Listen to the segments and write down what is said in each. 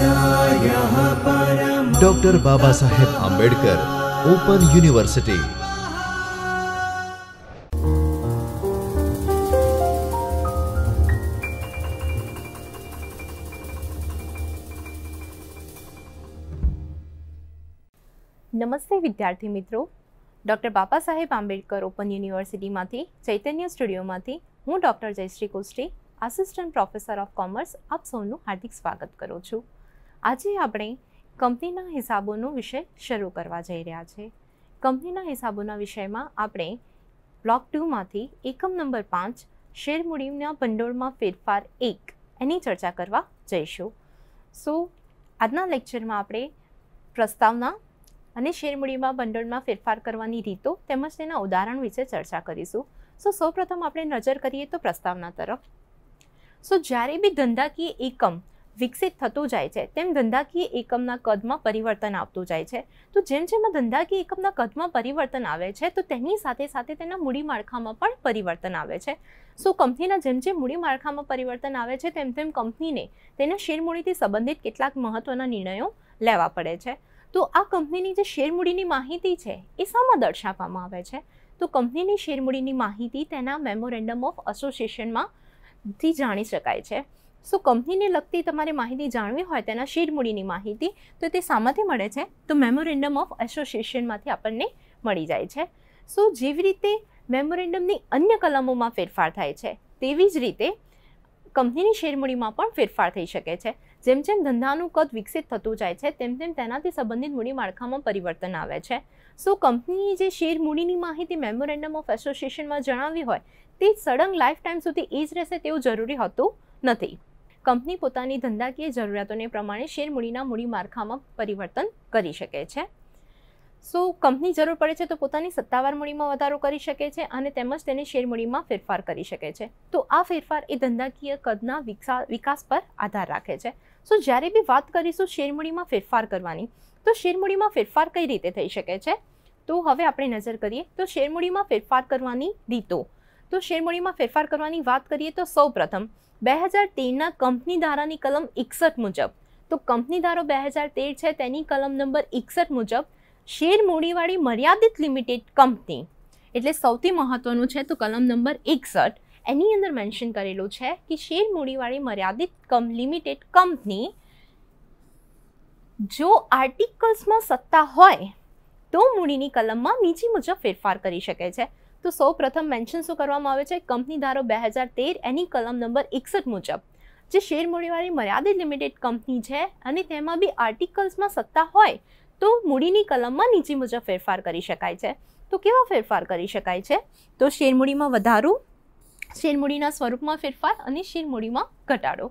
doctor બાબા સાહેબ Ambedkar open university નમસ્તે વિદ્યાર્થી મિત્રો ડૉક્ટર બાબા સાહેબ આંબેડકર ઓપન યુનિવર્સિટીમાંથી ચૈતન્ય સ્ટુડિયોમાંથી હું doctor Jayshree Kosti assistant professor of commerce આપ સૌનું હાર્દિક સ્વાગત કરું છું આજે આપણે કંપનીના હિસાબોનો વિષય શરૂ કરવા જઈ રહ્યા છે કંપનીના હિસાબોના વિષયમાં આપણે બ્લોક ટુમાંથી એકમ નંબર પાંચ શેર મૂડીના ભંડોળમાં ફેરફાર એક એની ચર્ચા કરવા જઈશું સો આજના લેક્ચરમાં આપણે પ્રસ્તાવના અને શેરમૂડીમાં ભંડોળમાં ફેરફાર કરવાની રીતો તેમજ તેના ઉદાહરણ વિશે ચર્ચા કરીશું સો સૌપ્રથમ આપણે નજર કરીએ તો પ્રસ્તાવના તરફ સો જ્યારે બી ધંધાકીય એકમ વિકસિત થતું જાય છે તેમ ધંધાકીય એકમના કદમાં પરિવર્તન આવતું જાય છે તો જેમ જેમ આ ધંધાકીય એકમના કદમાં પરિવર્તન આવે છે તો તેની સાથે સાથે તેના મૂડી માળખામાં પણ પરિવર્તન આવે છે સો કંપનીના જેમ જેમ મૂડી માળખામાં પરિવર્તન આવે છે તેમ તેમ કંપનીને તેના શેરમૂડીથી સંબંધિત કેટલાક મહત્ત્વના નિર્ણયો લેવા પડે છે તો આ કંપનીની જે શેરમૂડીની માહિતી છે એ શામાં દર્શાવવામાં આવે છે તો કંપનીની શેરમૂડીની માહિતી તેના મેમોરેન્ડમ ઓફ એસોસિએશનમાં જાણી શકાય છે સો કંપનીને લગતી તમારે માહિતી જાણવી હોય તેના શેરમૂડીની માહિતી તો તે શામાંથી મળે છે તો મેમોરેન્ડમ ઓફ એસોસિએશનમાંથી આપણને મળી જાય છે સો જેવી રીતે મેમોરેન્ડમની અન્ય કલમોમાં ફેરફાર થાય છે તેવી જ રીતે કંપનીની શેરમૂડીમાં પણ ફેરફાર થઈ શકે છે જેમ જેમ ધંધાનું કદ વિકસિત થતું જાય છે તેમ તેમ તેનાથી સંબંધિત મૂડી માળખામાં પરિવર્તન આવે છે સો કંપનીની જે શેર માહિતી મેમોરેન્ડમ ઓફ એસોસિએશનમાં જણાવી હોય તે સડંગ લાઈફ ટાઈમ સુધી એ જ રહેશે તેવું જરૂરી હતું નથી કંપની પોતાની ધંધાકીય જરૂરિયાતોને પ્રમાણે શેરમૂડીના મૂડી માળખામાં પરિવર્તન કરી શકે છે સો કંપની જરૂર પડે છે તો પોતાની સત્તાવાર મૂડીમાં વધારો કરી શકે છે અને તેમજ તેને શેરમૂડીમાં ફેરફાર કરી શકે છે તો આ ફેરફાર એ ધંધાકીય કદના વિકાસ પર આધાર રાખે છે સો જ્યારે બી વાત કરીશું શેરમૂડીમાં ફેરફાર કરવાની તો શેરમૂડીમાં ફેરફાર કઈ રીતે થઈ શકે છે તો હવે આપણે નજર કરીએ તો શેરમૂડીમાં ફેરફાર કરવાની રીતો તો શેરમૂડીમાં ફેરફાર કરવાની વાત કરીએ તો સૌ પ્રથમ બે હજાર તેરના કંપની ધારાની કલમ એકસઠ મુજબ તો કંપની ધારો બે હજાર તેર છે તેની કલમ નંબર એકસઠ મુજબ શેર મૂડીવાળી મર્યાદિત લિમિટેડ કંપની એટલે સૌથી મહત્ત્વનું છે તો કલમ નંબર એકસઠ એની અંદર મેન્શન કરેલું છે કે શેર મૂડીવાળી મર્યાદિત કમ લિમિટેડ કંપની જો આર્ટિકલ્સમાં સત્તા હોય તો મૂડીની કલમમાં નીચે મુજબ ફેરફાર કરી શકે છે તો સૌ પ્રથમ મેન્શન શું કરવામાં આવે છે કંપની ધારો બે હજાર તેર એની કલમ નંબર એકસઠ મુજબ જે શેર મૂડીવાળી મર્યાદિત લિમિટેડ કંપની છે અને તેમાં બી આર્ટિકલ્સમાં સત્તા હોય તો મૂડીની કલમમાં નીચે મુજબ ફેરફાર કરી શકાય છે તો કેવા ફેરફાર કરી શકાય છે તો શેર મૂડીમાં વધારો શેરમૂડીના સ્વરૂપમાં ફેરફાર અને શેરમૂડીમાં ઘટાડો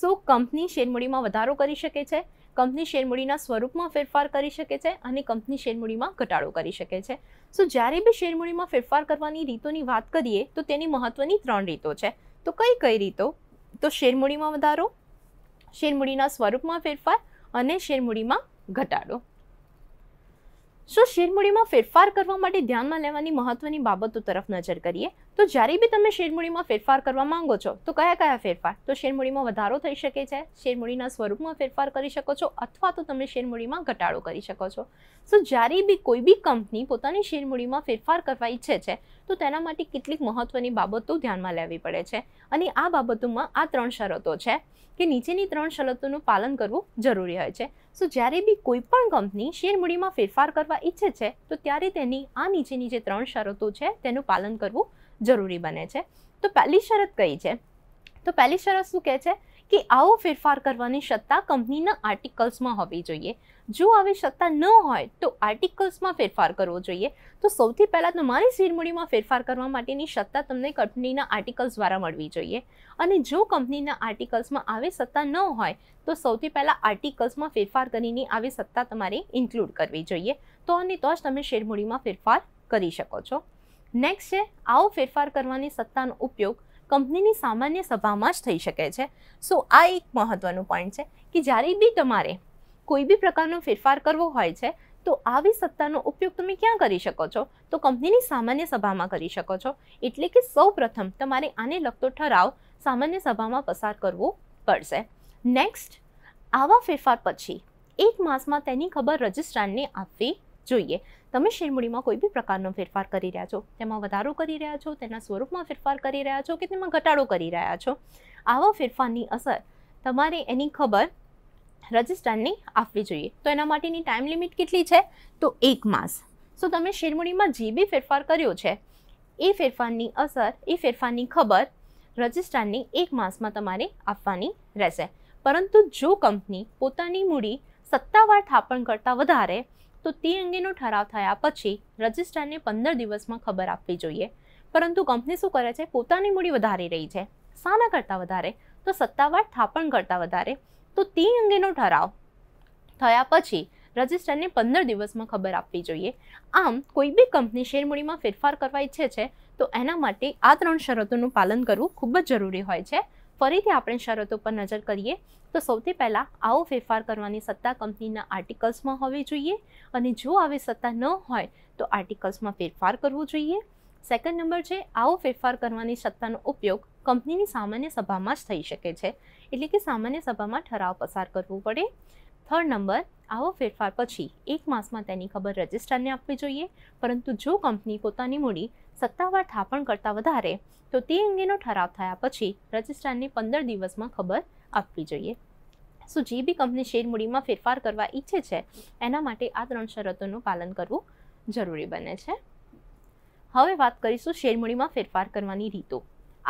સો કંપની શેરમૂડીમાં વધારો કરી શકે છે કંપની શેરમૂડીના સ્વરૂપમાં ફેરફાર કરી શકે છે અને કંપની શેરમૂડીમાં ઘટાડો કરી શકે છે સો જ્યારે બી શેરમૂડીમાં ફેરફાર કરવાની રીતોની વાત કરીએ તો તેની મહત્ત્વની ત્રણ રીતો છે તો કઈ કઈ રીતો તો શેરમૂડીમાં વધારો શેરમૂડીના સ્વરૂપમાં ફેરફાર અને શેરમૂડીમાં ઘટાડો સો શેરમૂડીમાં ફેરફાર કરવા માટે ધ્યાનમાં લેવાની મહત્વની બાબતો તરફ નજર કરીએ તો જ્યારે બી તમે શેરમૂડીમાં ફેરફાર કરવા માંગો છો તો કયા કયા ફેરફાર તો શેરમૂડીમાં વધારો થઈ શકે છે શેરમૂડીના સ્વરૂપમાં ફેરફાર કરી શકો છો અથવા તો તમે શેરમૂડીમાં ઘટાડો કરી શકો છો સો જ્યારે બી કોઈ બી કંપની પોતાની શેરમૂડીમાં ફેરફાર કરવા ઈચ્છે છે તો તેના માટે કેટલીક મહત્ત્વની બાબતો ધ્યાનમાં લેવી પડે છે અને આ બાબતોમાં આ ત્રણ શરતો છે કે નીચેની ત્રણ શરતોનું પાલન કરવું જરૂરી હોય છે સો જ્યારે બી કોઈ પણ કંપની શેરમૂડીમાં ફેરફાર કરવા ઈચ્છે છે તો ત્યારે તેની આ નીચેની જે ત્રણ શરતો છે તેનું પાલન કરવું જરૂરી બને છે તો પહેલી શરત કઈ છે તો પહેલી શરત શું કહે છે કે આવો ફેરફાર કરવાની સત્તા કંપનીના આર્ટિકલ્સમાં હોવી જોઈએ જો આવી સત્તા ન હોય તો આર્ટિકલ્સમાં ફેરફાર કરવો જોઈએ તો સૌથી પહેલાં તમારી શેરમૂડીમાં ફેરફાર કરવા માટેની સત્તા તમને કંપનીના આર્ટિકલ્સ દ્વારા મળવી જોઈએ અને જો કંપનીના આર્ટિકલ્સમાં આવી સત્તા ન હોય તો સૌથી પહેલાં આર્ટિકલ્સમાં ફેરફાર કરીને આવી સત્તા તમારે ઇન્ક્લુડ કરવી જોઈએ તો અને તો જ તમે શેરમૂડીમાં ફેરફાર કરી શકો છો નેક્સ્ટ છે આવો ફેરફાર કરવાની સત્તાનો ઉપયોગ કંપનીની સામાન્ય સભામાં જ થઈ શકે છે સો આ એક મહત્વનું પોઈન્ટ છે કે જ્યારે બી તમારે કોઈ બી પ્રકારનો ફેરફાર કરવો હોય છે તો આવી સત્તાનો ઉપયોગ તમે ક્યાં કરી શકો છો તો કંપનીની સામાન્ય સભામાં કરી શકો છો એટલે કે સૌ પ્રથમ તમારે આને લગતો ઠરાવ સામાન્ય સભામાં પસાર કરવો પડશે નેક્સ્ટ આવા ફેરફાર પછી એક માસમાં તેની ખબર રજિસ્ટ્રારને આપવી જોઈએ તમે શેરમૂડીમાં કોઈ બી પ્રકારનો ફેરફાર કરી રહ્યા છો તેમાં વધારો કરી રહ્યા છો તેના સ્વરૂપમાં ફેરફાર કરી રહ્યા છો કે તેમાં ઘટાડો કરી રહ્યા છો આવા ફેરફારની અસર તમારે એની ખબર રજિસ્ટરની આપવી જોઈએ તો એના માટેની ટાઈમ લિમિટ કેટલી છે તો એક માસ સો તમે શેરમૂડીમાં જે બી ફેરફાર કર્યો છે એ ફેરફારની અસર એ ફેરફારની ખબર રજિસ્ટરની એક માસમાં તમારે આપવાની રહેશે પરંતુ જો કંપની પોતાની મૂડી સત્તાવાર થાપણ કરતાં વધારે તો તે અંગેનો ઠરાવ થયા પછી રજિસ્ટ્રારને પંદર દિવસમાં ખબર આપવી જોઈએ પરંતુ કંપની શું કરે છે પોતાની મૂડી વધારી રહી છે સાના કરતાં વધારે તો સત્તાવાર થાપણ કરતાં વધારે તો તે અંગેનો ઠરાવ થયા પછી રજિસ્ટરને પંદર દિવસમાં ખબર આપવી જોઈએ આમ કોઈ બી કંપની શેરમૂડીમાં ફેરફાર કરવા ઈચ્છે છે તો એના માટે આ ત્રણ શરતોનું પાલન કરવું ખૂબ જ જરૂરી હોય છે ફરીથી આપણે શરતો પર નજર કરીએ તો સૌથી પહેલાં આવો ફેરફાર કરવાની સત્તા કંપનીના આર્ટિકલ્સમાં હોવી જોઈએ અને જો આવી સત્તા ન હોય તો આર્ટિકલ્સમાં ફેરફાર કરવો જોઈએ સેકન્ડ નંબર છે આવો ફેરફાર કરવાની સત્તાનો ઉપયોગ કંપનીની સામાન્ય સભામાં જ થઈ શકે છે એટલે કે સામાન્ય સભામાં ઠરાવ પસાર કરવો પડે થર્ડ નંબર આવો ફેરફાર પછી એક માસમાં તેની ખબર રજિસ્ટ્રારને આપવી જોઈએ પરંતુ જો કંપની પોતાની મૂડી સત્તાવાર થાપણ કરતાં વધારે તો તે અંગેનો ઠરાવ થયા પછી રજિસ્ટ્રારને પંદર દિવસમાં ખબર આપવી જોઈએ સો જે બી કંપની શેર મૂડીમાં ફેરફાર કરવા ઈચ્છે છે એના માટે આ ત્રણ શરતોનું પાલન કરવું જરૂરી બને છે હવે વાત કરીશું શેરમૂડીમાં ફેરફાર કરવાની રીતો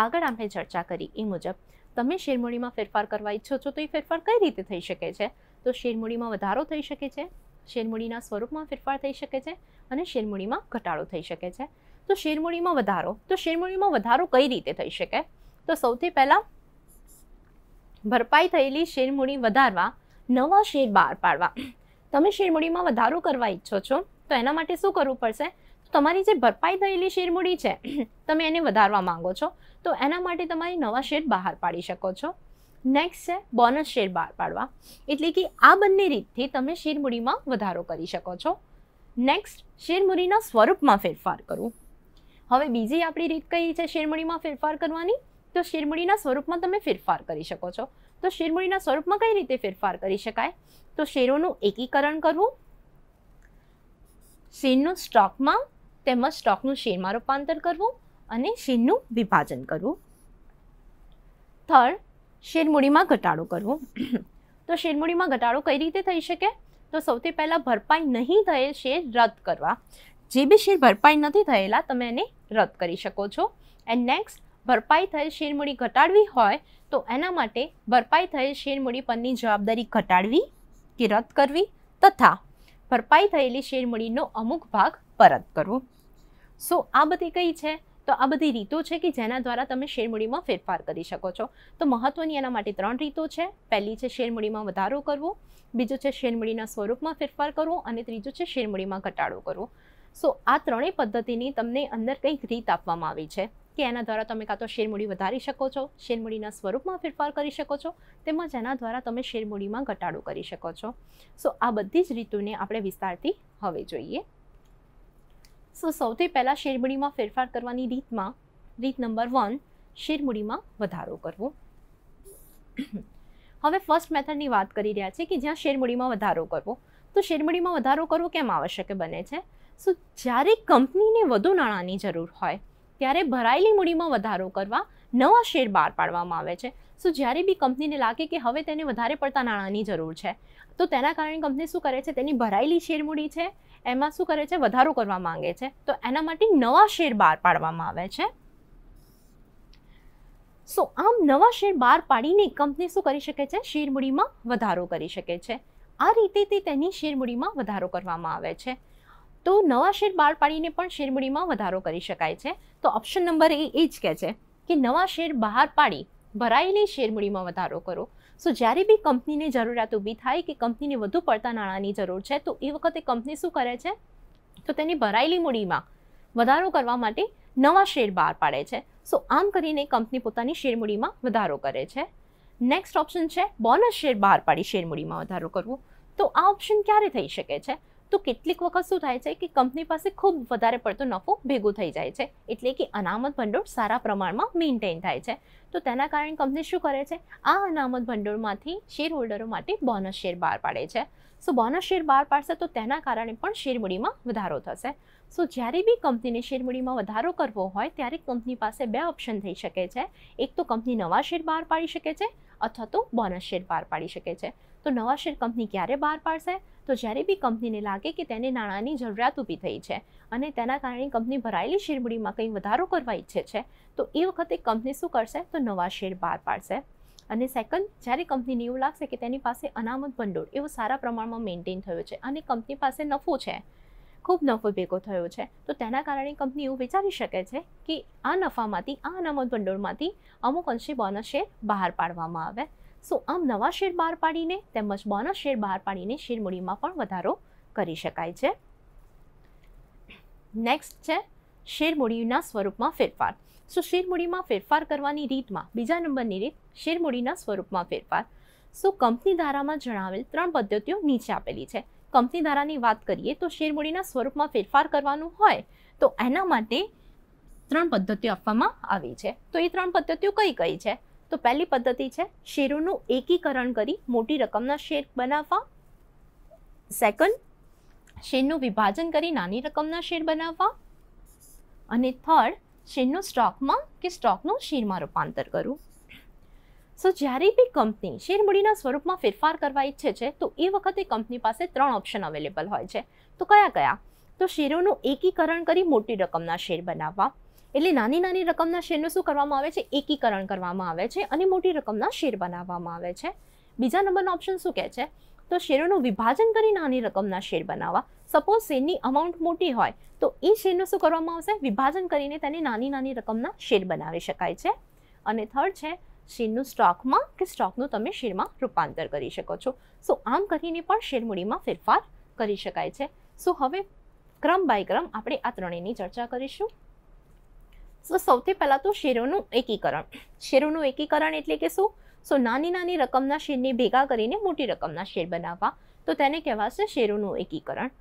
આગળ આપણે ચર્ચા કરી એ મુજબ તમે શેરમૂડીમાં ફેરફાર કરવા ઈચ્છો છો તો એ ફેરફાર કઈ રીતે થઈ શકે છે તો શેરમૂડીમાં વધારો થઈ શકે છે શેરમૂડીના સ્વરૂપમાં ફેરફાર થઈ શકે છે અને શેરમૂડીમાં ઘટાડો થઈ શકે છે તો શેરમૂડીમાં વધારો તો શેરમૂડીમાં વધારો કઈ રીતે થઈ શકે તો સૌથી પહેલાં ભરપાઈ થયેલી શેરમૂડી વધારવા નવા શેર બહાર પાડવા તમે શેરમૂડીમાં વધારો કરવા ઈચ્છો છો તો એના માટે શું કરવું પડશે તમારી જે ભરપાઈ થયેલી શેરમૂડી છે તમે એને વધારવા માંગો છો તો એના માટે તમારે નવા શેર બહાર પાડી શકો છો નેક્સ્ટ છે બોનસ શેર બહાર પાડવા એટલે કે આ બંને રીતથી તમે શેરમૂડીમાં વધારો કરી શકો છો નેક્સ્ટ શેરમૂડીના સ્વરૂપમાં ફેરફાર કરવું હવે બીજી આપણી રીત કઈ છે શેરમૂડીમાં ફેરફાર કરવાની તો શેરમૂડીના સ્વરૂપમાં તમે ફેરફાર કરી શકો છો તો શેરમૂડીના સ્વરૂપમાં કઈ રીતે ફેરફાર કરી શકાય તો શેરોનું એકીકરણ કરવું શેરનું સ્ટોકમાં તેમજ સ્ટોકનું શેરમાં રૂપાંતર કરવું અને શેરનું વિભાજન કરવું થર્ડ શેરમૂડીમાં ઘટાડો કરવો તો શેરમૂડીમાં ઘટાડો કઈ રીતે થઈ શકે તો સૌથી પહેલાં ભરપાઈ નહીં થયેલ શેર રદ કરવા જે બી શેર ભરપાઈ નથી થયેલા તમે એને રદ કરી શકો છો એન્ડ નેક્સ્ટ ભરપાઈ થયેલ શેરમૂડી ઘટાડવી હોય તો એના માટે ભરપાઈ થયેલ શેરમૂડી પરની જવાબદારી ઘટાડવી કે રદ કરવી તથા ભરપાઈ થયેલી શેરમૂડીનો અમુક ભાગ પરત કરવો સો આ બધી કઈ છે તો આ બધી રીતો છે કે જેના દ્વારા તમે શેરમૂડીમાં ફેરફાર કરી શકો છો તો મહત્વની એના માટે ત્રણ રીતો છે પહેલી છે શેરમૂડીમાં વધારો કરવો બીજું છે શેરમૂડીના સ્વરૂપમાં ફેરફાર કરવો અને ત્રીજું છે શેરમૂડીમાં ઘટાડો કરવો સો આ ત્રણેય પદ્ધતિની તમને અંદર કંઈક રીત આપવામાં આવી છે કે એના દ્વારા તમે કાં તો શેરમૂડી વધારી શકો છો શેરમૂડીના સ્વરૂપમાં ફેરફાર કરી શકો છો તેમજ એના દ્વારા તમે શેરમૂડીમાં ઘટાડો કરી શકો છો સો આ બધી જ રીતોને આપણે વિસ્તારથી હવે જોઈએ સો સૌથી પહેલાં શેરમૂડીમાં ફેરફાર કરવાની રીતમાં રીત નંબર વન શેરમૂડીમાં વધારો કરવો હવે ફર્સ્ટ મેથડની વાત કરી રહ્યા છીએ કે જ્યાં શેરમૂડીમાં વધારો કરવો તો શેરમૂડીમાં વધારો કરવો કેમ આવશ્યક બને છે સો જ્યારે કંપનીને વધુ નાણાંની જરૂર હોય ત્યારે ભરાયેલી મૂડીમાં વધારો કરવા નવા શેર બહાર પાડવામાં આવે છે સો જ્યારે બી કંપનીને લાગે કે હવે તેને વધારે પડતા નાણાંની જરૂર છે તો તેના કારણે કંપની શું કરે છે તેની ભરાયેલી શેરમૂડી છે એમાં શું કરે છે વધારો કરવા માંગે છે તો એના માટે નવા શેર બહાર પાડવામાં આવે છે સો આમ નવા શેર બહાર પાડીને કંપની શું કરી શકે છે શેરમૂડીમાં વધારો કરી શકે છે આ રીતે તે તેની શેરમૂડીમાં વધારો કરવામાં આવે છે તો નવા શેર બહાર પાડીને પણ શેરમૂડીમાં વધારો કરી શકાય છે તો ઓપ્શન નંબર એ એ જ કહે છે કે નવા શેર બહાર પાડી ભરાયેલી શેરમૂડીમાં વધારો કરો સો જ્યારે બી કંપનીને જરૂરિયાત ઊભી થાય કે કંપનીને વધુ પડતા નાણાંની જરૂર છે તો એ વખતે કંપની શું કરે છે તો તેની ભરાયેલી મૂડીમાં વધારો કરવા માટે નવા શેર બહાર પાડે છે સો આમ કરીને કંપની પોતાની શેરમૂડીમાં વધારો કરે છે નેક્સ્ટ ઓપ્શન છે બોનસ શેર બહાર પાડી શેરમૂડીમાં વધારો કરવો તો આ ઓપ્શન ક્યારે થઈ શકે છે તો કેટલીક વખત શું થાય છે કે કંપની પાસે ખૂબ વધારે પડતો નફો ભેગો થઈ જાય છે એટલે કે અનામત ભંડોળ સારા પ્રમાણમાં મેન્ટેન થાય છે તો તેના કારણે કંપની શું કરે છે આ અનામત ભંડોળમાંથી શેર હોલ્ડરો માટે બોનસ શેર બહાર પાડે છે સો બોનસ શેર બહાર પાડશે તો તેના કારણે પણ શેરમૂડીમાં વધારો થશે સો જ્યારે બી કંપનીને શેરમૂડીમાં વધારો કરવો હોય ત્યારે કંપની પાસે બે ઓપ્શન થઈ શકે છે એક તો કંપની નવા શેર બહાર પાડી શકે છે અથવા તો બોનસ શેર બહાર પાડી શકે છે તો નવા શેર કંપની ક્યારે બહાર પાડશે તો જ્યારે બી કંપનીને લાગે કે તેને નાણાંની જરૂરિયાત ઊભી થઈ છે અને તેના કારણે કંપની ભરાયેલી શેરમૂડીમાં કંઈ વધારો કરવા ઈચ્છે છે તો એ વખતે કંપની શું કરશે તો નવા શેર બહાર પાડશે અને સેકન્ડ જ્યારે કંપનીને એવું લાગશે કે તેની પાસે અનામત ભંડોળ એવું સારા પ્રમાણમાં મેન્ટેન થયો છે અને કંપની પાસે નફો છે ખૂબ નફો ભેગો થયો છે તો તેના કારણે કંપની એવું વિચારી શકે છે કે આ નફામાંથી આ અનામત ભંડોળમાંથી અમુક અંશે બોનસ શેર બહાર પાડવામાં આવે સો આમ નવા શેર બહાર પાડીને તેમજ બોનસ શેર બહાર પાડીને શેરમૂડીમાં પણ વધારો કરી શકાય છે નેક્સ્ટ છે શેરમૂડીના સ્વરૂપમાં ફેરફાર સો શેરમૂડીમાં ફેરફાર કરવાની રીતમાં બીજા નંબરની રીત શેરમૂડીના સ્વરૂપમાં ફેરફાર સો કંપની ધારામાં જણાવેલ ત્રણ પદ્ધતિઓ નીચે આપેલી છે કંપની ધારાની વાત કરીએ તો શેરમૂડીના સ્વરૂપમાં ફેરફાર કરવાનું હોય તો એના માટે ત્રણ પદ્ધતિઓ આપવામાં આવી છે તો એ ત્રણ પદ્ધતિઓ કઈ કઈ છે તો પહેલી પદ્ધતિ છે શેરોનું એકીકરણ કરી મોટી રકમના શેર બનાવવા સેકન્ડ શેરનું વિભાજન કરી નાની રકમના શેર બનાવવા અને થર્ડ શેરનું સ્ટોકમાં કે સ્ટોકનું શેરમાં રૂપાંતર કરવું સો જ્યારે બી કંપની શેરમૂડીના સ્વરૂપમાં ફેરફાર કરવા ઈચ્છે છે તો એ વખતે કંપની પાસે ત્રણ ઓપ્શન અવેલેબલ હોય છે તો કયા કયા તો શેરોનું એકીકરણ કરી મોટી રકમના શેર બનાવવા એટલે નાની નાની રકમના શેરનું શું કરવામાં આવે છે એકીકરણ કરવામાં આવે છે અને મોટી રકમના શેર બનાવવામાં આવે છે બીજા નંબરનો ઓપ્શન શું કહે છે તો શેરોનું વિભાજન કરી નાની રકમના શેર બનાવવા સપોઝ શેરની અમાઉન્ટ મોટી હોય તો એ શેરનું શું કરવામાં આવશે વિભાજન કરીને તેને નાની નાની રકમના શેર બનાવી શકાય છે અને થર્ડ છે શેરનું સ્ટોકમાં કે સ્ટોકનું તમે શેરમાં રૂપાંતર કરી શકો છો સો આમ કરીને પણ શેરમૂડીમાં ફેરફાર કરી શકાય છે સો હવે ક્રમ બાય ક્રમ આપણે આ ત્રણેયની ચર્ચા કરીશું સો સૌથી પહેલાં તો શેરોનું એકીકરણ શેરોનું એકીકરણ એટલે કે શું સો નાની નાની રકમના શેરને ભેગા કરીને મોટી રકમના શેર બનાવવા તો તેને કહેવાશે શેરોનું એકીકરણ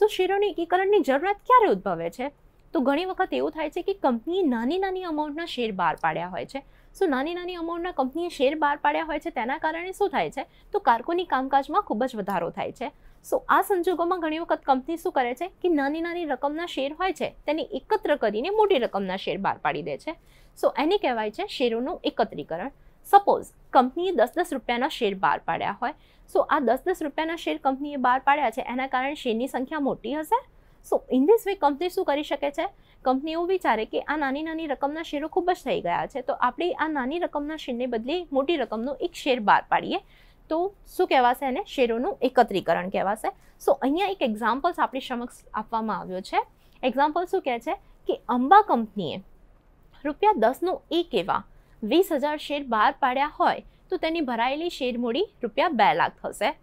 સો શેરોનું એકીકરણની જરૂરિયાત ક્યારે ઉદ્ભવે છે તો ઘણી વખત એવું થાય છે કે કંપનીએ નાની નાની અમાઉન્ટના શેર બહાર પાડ્યા હોય છે સો નાની નાની અમાઉન્ટના કંપનીએ શેર બહાર પાડ્યા હોય છે તેના કારણે શું થાય છે તો કારકોની કામકાજમાં ખૂબ જ વધારો થાય છે સો આ સંજોગોમાં ઘણી વખત કંપની શું કરે છે કે નાની નાની રકમના શેર હોય છે તેને એકત્ર કરીને મોટી રકમના શેર બહાર પાડી દે છે સો એને કહેવાય છે શેરોનું એકત્રીકરણ સપોઝ કંપનીએ દસ દસ રૂપિયાના શેર બહાર પાડ્યા હોય સો આ દસ દસ રૂપિયાના શેર કંપનીએ બહાર પાડ્યા છે એના કારણે શેરની સંખ્યા મોટી હશે so in this way company શું કરી શકે છે કંપનીઓ વિચારે કે આ નાની નાની રકમના શેરો ખૂબ જ થઈ ગયા છે તો આપણે આ નાની રકમના શેરને બદલે મોટી રકમનો એક શેર બહાર પાડીએ તો શું કહેવાશે એને શેરોનું એકત્રીકરણ કહેવાશે સો અહીંયા એક એક્ઝામ્પલ્સ આપણી સમક્ષ આપવામાં આવ્યો છે એક્ઝામ્પલ શું કહે છે કે અંબા કંપનીએ રૂપિયા દસનો એક એવા વીસ હજાર શેર બહાર પાડ્યા હોય તો તેની ભરાયેલી શેર મૂડી રૂપિયા બે લાખ થશે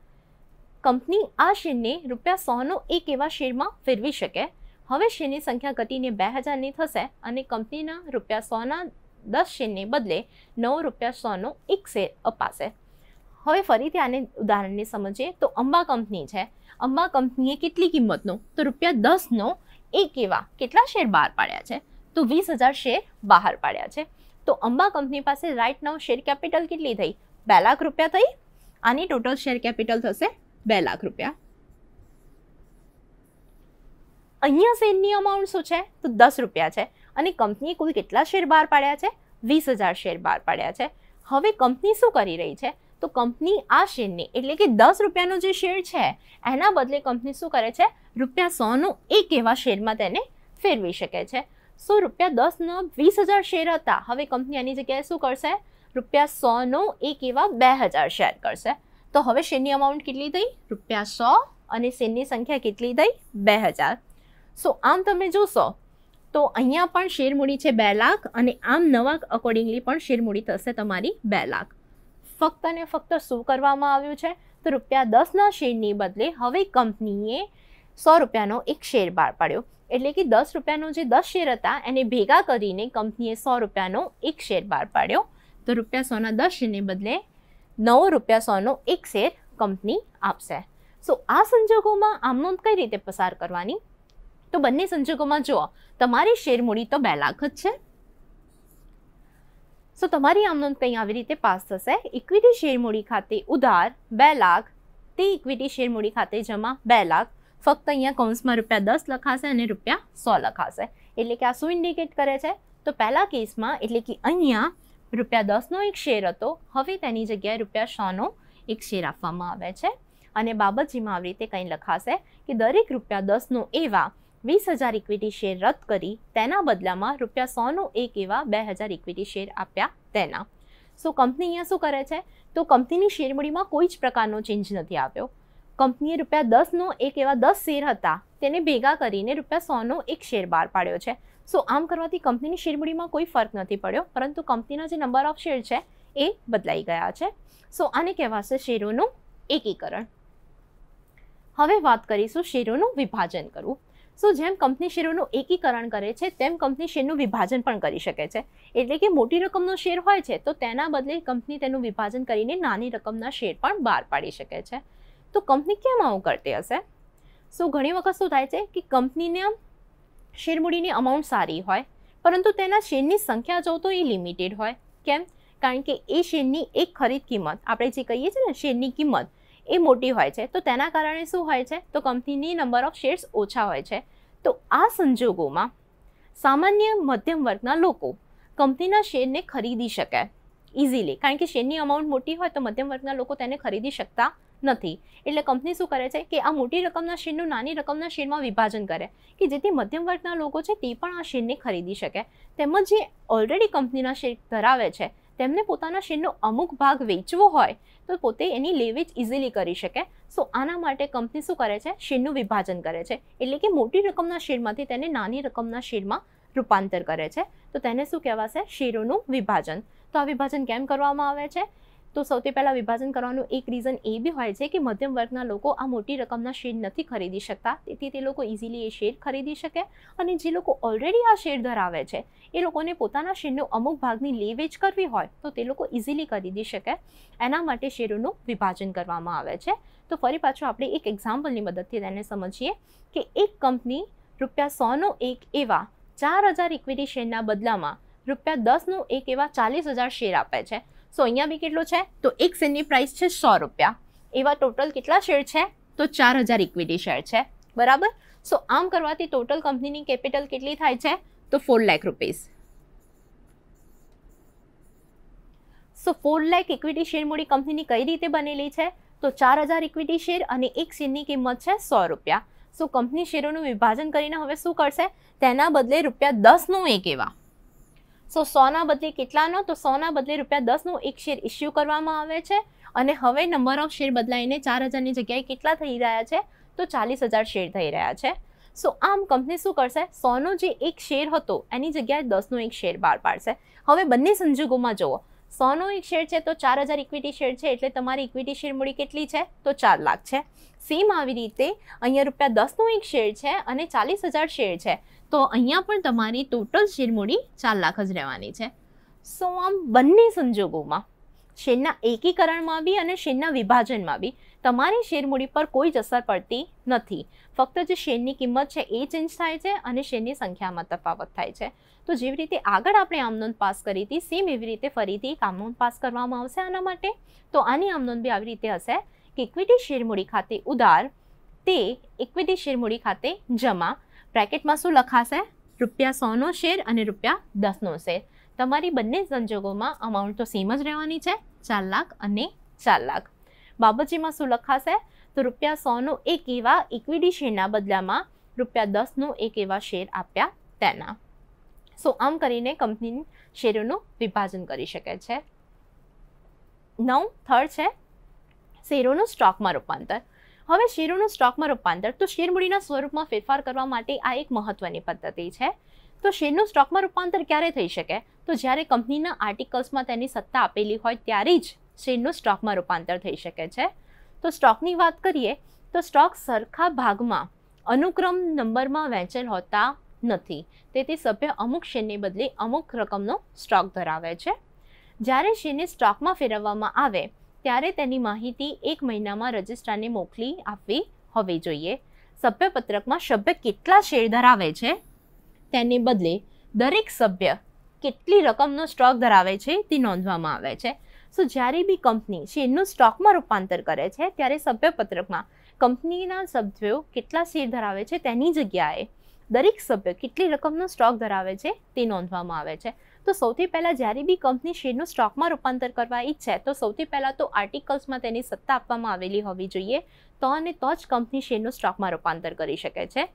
કંપની આ શેરને રૂપિયા સોનો એક એવા શેરમાં ફેરવી શકે હવે શેરની સંખ્યા ઘટીને બે હજારની થશે અને કંપનીના રૂપિયા સોના દસ શેરને બદલે નવ રૂપિયા સોનો એક શેર અપાશે હવે ફરીથી આને ઉદાહરણને સમજીએ તો અંબા કંપની છે અંબા કંપનીએ કેટલી કિંમતનો તો રૂપિયા દસનો એક એવા કેટલા શેર બહાર પાડ્યા છે તો વીસ હજાર શેર બહાર પાડ્યા છે તો અંબા કંપની પાસે રાઇટ નવ શેર કેપિટલ કેટલી થઈ બે લાખ રૂપિયા થઈ આની ટોટલ શેર કેપિટલ થશે બે લાખ રૂપિયા અહીંયા શેરની અમાઉન્ટ શું છે તો દસ રૂપિયા છે અને કંપનીએ કુલ કેટલા શેર બહાર પાડ્યા છે વીસ હજાર શેર બહાર પાડ્યા છે હવે કંપની શું કરી રહી છે તો કંપની આ શેરને એટલે કે દસ રૂપિયાનો જે શેર છે એના બદલે કંપની શું કરે છે રૂપિયા સોનું એક એવા શેરમાં તેને ફેરવી શકે છે સો રૂપિયા દસનો વીસ હજાર શેર હતા હવે કંપની આની જગ્યાએ શું કરશે રૂપિયા સોનો એક એવા બે હજાર શેર કરશે તો હવે શેરની અમાઉન્ટ કેટલી થઈ રૂપિયા સો અને શેરની સંખ્યા કેટલી થઈ બે હજાર સો આમ તમે જોશો તો અહીંયા પણ શેરમૂડી છે બે લાખ અને આમ નવા અકોર્ડિંગલી પણ શેરમૂડી થશે તમારી બે લાખ ફક્ત ને ફક્ત શું કરવામાં આવ્યું છે તો રૂપિયા દસના શેરની બદલે હવે કંપનીએ સો રૂપિયાનો એક શેર બહાર પાડ્યો એટલે કે દસ રૂપિયાનો જે દસ શેર હતા એને ભેગા કરીને કંપનીએ સો રૂપિયાનો એક શેર બહાર પાડ્યો તો રૂપિયા સોના દસ શેરને બદલે નવો રૂપિયા સોનો એક શેર કંપની આપશે સો આ સંજોગોમાં આમનોંધ કઈ રીતે પસાર કરવાની તો બંને સંજોગોમાં જુઓ તમારી શેરમૂડી તો બે લાખ જ છે સો તમારી આમ કંઈ આવી રીતે પાસ થશે ઇક્વિટી શેરમૂડી ખાતે ઉધાર બે લાખ તે ઇક્વિટી શેરમૂડી ખાતે જમા બે લાખ ફક્ત અહીંયા કૌંસમાં રૂપિયા દસ લખાશે અને રૂપિયા સો લખાશે એટલે કે આ શું ઇન્ડિકેટ કરે છે તો પહેલા કેસમાં એટલે કે અહીંયા રૂપિયા દસનો એક શેર હતો હવે તેની જગ્યાએ રૂપિયા સોનો એક શેર આપવામાં આવે છે અને બાબતજીમાં આવી રીતે કંઈ લખાશે કે દરેક રૂપિયા દસનો એવા વીસ હજાર ઇક્વિટી શેર રદ કરી તેના બદલામાં રૂપિયા સોનો એક એવા બે હજાર ઇક્વિટી શેર આપ્યા તેના સો કંપની અહીંયા શું કરે છે તો કંપનીની શેરમૂડીમાં કોઈ જ પ્રકારનો ચેન્જ નથી આવ્યો કંપનીએ રૂપિયા દસનો એક એવા દસ શેર હતા તેને ભેગા કરીને રૂપિયા સોનો એક શેર બહાર પાડ્યો છે સો આમ કરવાથી કંપનીની શેરમૂડીમાં કોઈ ફરક નથી પડ્યો પરંતુ કંપનીના જે નંબર ઓફ શેર છે એ બદલાઈ ગયા છે સો આને કહેવાશે શેરોનું એકીકરણ હવે વાત કરીશું શેરોનું વિભાજન કરવું સો જેમ કંપની શેરોનું એકીકરણ કરે છે તેમ કંપની શેરનું વિભાજન પણ કરી શકે છે એટલે કે મોટી રકમનો શેર હોય છે તો તેના બદલે કંપની તેનું વિભાજન કરીને નાની રકમના શેર પણ બહાર પાડી શકે છે તો કંપની કેમ આવું કરતી હશે સો ઘણી વખત શું થાય છે કે કંપનીને આમ શેરમૂડીની અમાઉન્ટ સારી હોય પરંતુ તેના શેરની સંખ્યા જો તો એ લિમિટેડ હોય કેમ કારણ કે એ શેરની એક ખરીદ કિંમત આપણે જે કહીએ છીએ ને શેરની કિંમત એ મોટી હોય છે તો તેના કારણે શું હોય છે તો કંપનીની નંબર ઓફ શેર્સ ઓછા હોય છે તો આ સંજોગોમાં સામાન્ય મધ્યમ વર્ગના લોકો કંપનીના શેરને ખરીદી શકે ઇઝીલી કારણ કે શેરની અમાઉન્ટ મોટી હોય તો મધ્યમ વર્ગના લોકો તેને ખરીદી શકતા નથી એટલે કંપની શું કરે છે કે આ મોટી રકમના શેરનું નાની રકમના શેરમાં વિભાજન કરે કે જેથી મધ્યમ વર્ગના લોકો છે તે પણ આ શેરને ખરીદી શકે તેમજ જે ઓલરેડી કંપનીના શેર ધરાવે છે તેમને પોતાના શેરનો અમુક ભાગ વેચવો હોય તો પોતે એની લેવેચ ઇઝીલી કરી શકે સો આના માટે કંપની શું કરે છે શેરનું વિભાજન કરે છે એટલે કે મોટી રકમના શેરમાંથી તેને નાની રકમના શેરમાં રૂપાંતર કરે છે તો તેને શું કહેવાશે શેરોનું વિભાજન તો આ વિભાજન કેમ કરવામાં આવે છે તો સૌથી પહેલાં વિભાજન કરવાનું એક રીઝન એ બી હોય છે કે મધ્યમ વર્ગના લોકો આ મોટી રકમના શેર નથી ખરીદી શકતા તેથી તે લોકો ઇઝીલી એ શેર ખરીદી શકે અને જે લોકો ઓલરેડી આ શેર ધરાવે છે એ લોકોને પોતાના શેરનો અમુક ભાગની લેવેચ કરવી હોય તો તે લોકો ઇઝીલી ખરીદી શકે એના માટે શેરોનું વિભાજન કરવામાં આવે છે તો ફરી પાછું આપણે એક એક્ઝામ્પલની મદદથી તેને સમજીએ કે એક કંપની રૂપિયા સોનો એક એવા ચાર હજાર ઇક્વિટી શેરના બદલામાં રૂપિયા દસનું એક એવા ચાલીસ હજાર શેર આપે છે સો અહીંયા બી કેટલો છે તો એક શેરની પ્રાઇસ છે સો રૂપિયા એવા ટોટલ કેટલા શેર છે તો ચાર હજાર ઇક્વિટી શેર છે બરાબર સો આમ કરવાથી ટોટલ કંપનીની કેપિટલ કેટલી થાય છે તો four lakh rupees so four lakh equity share મૂડી કંપનીની કઈ રીતે બનેલી છે તો ચાર હજાર ઇક્વિટી શેર અને એક શેરની કિંમત છે સો રૂપિયા સો કંપની શેરોનું વિભાજન કરીને હવે શું કરશે તેના બદલે રૂપિયા દસનું એક એવા સો સોના બદલે કેટલાનો તો સોના બદલે રૂપિયા દસનો એક શેર ઇસ્યુ કરવામાં આવે છે અને હવે નંબર ઓફ શેર બદલાઈને ચાર હજારની જગ્યાએ કેટલા થઈ રહ્યા છે તો ચાલીસ હજાર શેર થઈ રહ્યા છે સો આમ કંપની શું કરશે સોનો જે એક શેર હતો એની જગ્યાએ દસનો એક શેર બહાર પાડશે હવે બંને સંજોગોમાં જુઓ સોનો એક શેર છે તો ચાર હજાર ઇક્વિટી શેર છે એટલે તમારી ઇક્વિટી શેર મૂડી કેટલી છે તો ચાર લાખ છે સેમ આવી રીતે અહીંયા રૂપિયા દસનો એક શેર છે અને ચાલીસ હજાર શેર છે તો અહીંયા પણ તમારી ટોટલ શેરમૂડી ચાર લાખ જ રહેવાની છે સો આમ બંને સંજોગોમાં શેરના એકીકરણમાં બી અને શેરના વિભાજનમાં બી તમારી શેરમૂડી પર કોઈ જ અસર પડતી નથી ફક્ત જે શેરની કિંમત છે એ ચેન્જ થાય છે અને શેરની સંખ્યામાં તફાવત થાય છે તો જેવી રીતે આગળ આપણે આમનોંધ પાસ કરી હતી સેમ એવી રીતે ફરીથી એક પાસ કરવામાં આવશે આના માટે તો આની આમનોંધ બી આવી રીતે હશે કે ઇક્વિટી શેરમૂડી ખાતે ઉધાર તે ઇક્વિટી શેરમૂડી ખાતે જમા બ્રેકેટમાં શું લખાશે રૂપિયા સોનો શેર અને રૂપિયા દસનો શેર તમારી બંને સંજોગોમાં અમાઉન્ટ તો સેમ જ રહેવાની છે ચાર લાખ અને ચાર લાખ બાબતજીમાં શું લખાશે તો રૂપિયા સોનો એક એવા ઇક્વિટી શેરના બદલામાં રૂપિયા દસનો એક એવા શેર આપ્યા તેના સો આમ કરીને કંપની શેરોનું વિભાજન કરી શકે છે નવ થર્ડ છે શેરોનું સ્ટોકમાં રૂપાંતર હવે શેરોનું સ્ટોકમાં રૂપાંતર તો શેરમૂડીના સ્વરૂપમાં ફેરફાર કરવા માટે આ એક મહત્વની પદ્ધતિ છે તો શેરનું સ્ટોકમાં રૂપાંતર ક્યારે થઈ શકે તો જ્યારે કંપનીના આર્ટિકલ્સમાં તેની સત્તા આપેલી હોય ત્યારે જ શેરનું સ્ટોકમાં રૂપાંતર થઈ શકે છે તો સ્ટોકની વાત કરીએ તો સ્ટોક સરખા ભાગમાં અનુક્રમ નંબરમાં વહેંચેલ હોતા નથી તેથી સભ્ય અમુક શેરને બદલે અમુક રકમનો સ્ટોક ધરાવે છે જ્યારે શેરને સ્ટોકમાં ફેરવવામાં આવે ત્યારે તેની માહિતી એક મહિનામાં રજિસ્ટ્રારને મોકલી આપવી હોવી જોઈએ સભ્યપત્રકમાં સભ્ય કેટલા શેર ધરાવે છે તેને બદલે દરેક સભ્ય કેટલી રકમનો સ્ટોક ધરાવે છે તે નોંધવામાં આવે છે સો જ્યારે બી કંપની શેરનું સ્ટોકમાં રૂપાંતર કરે છે ત્યારે સભ્યપત્રકમાં કંપનીના સભ્યો કેટલા શેર ધરાવે છે તેની જગ્યાએ દરેક સભ્ય કેટલી રકમનો સ્ટોક ધરાવે છે તે નોંધવામાં આવે છે તો સૌથી પહેલાં જ્યારે બી કંપની શેરનું સ્ટોકમાં રૂપાંતર કરવા ઈચ્છે તો સૌથી પહેલાં તો આર્ટિકલ્સમાં તેની સત્તા આપવામાં આવેલી હોવી જોઈએ તો અને તો જ કંપની શેરનું સ્ટોકમાં રૂપાંતર કરી શકે છે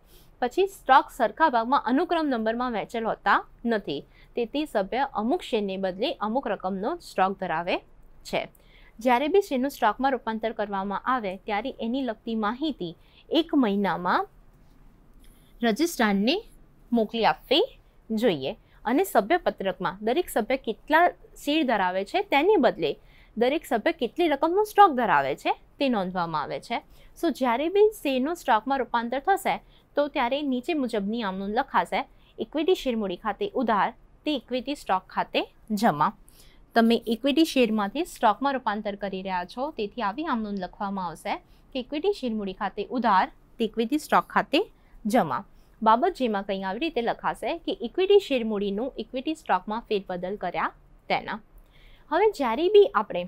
પછી સ્ટોક સરખા ભાગમાં અનુક્રમ નંબરમાં વહેંચેલ હોતા નથી તેથી સભ્ય અમુક શેરને બદલે અમુક રકમનો સ્ટોક ધરાવે છે જ્યારે બી શેરનું સ્ટોકમાં રૂપાંતર કરવામાં આવે ત્યારે એની લગતી માહિતી એક મહિનામાં રજિસ્ટ્રારને મોકલી આપવી જોઈએ અને સભ્ય પત્રકમાં દરેક સભ્ય કેટલા શેર ધરાવે છે તેની બદલે દરેક સભ્ય કેટલી રકમનો સ્ટોક ધરાવે છે તે નોંધવામાં આવે છે સો જ્યારે બી શેરનું સ્ટોકમાં રૂપાંતર થશે તો ત્યારે નીચે મુજબની આમનું લખાશે ઇક્વિટી શેરમૂડી ખાતે ઉધાર તે ઇક્વિટી સ્ટોક ખાતે જમા તમે ઇક્વિટી શેરમાંથી સ્ટોકમાં રૂપાંતર કરી રહ્યા છો તેથી આવી આમનું લખવામાં આવશે કે ઇક્વિટી શેરમૂડી ખાતે ઉધાર તે ઇક્વિટી સ્ટોક ખાતે જમા બાબત જેમાં કંઈ આવી રીતે લખાશે કે ઇક્વિટી શેર મૂડીનું ઇક્વિટી સ્ટોકમાં ફેરબદલ કર્યા તેના હવે જ્યારે બી આપણે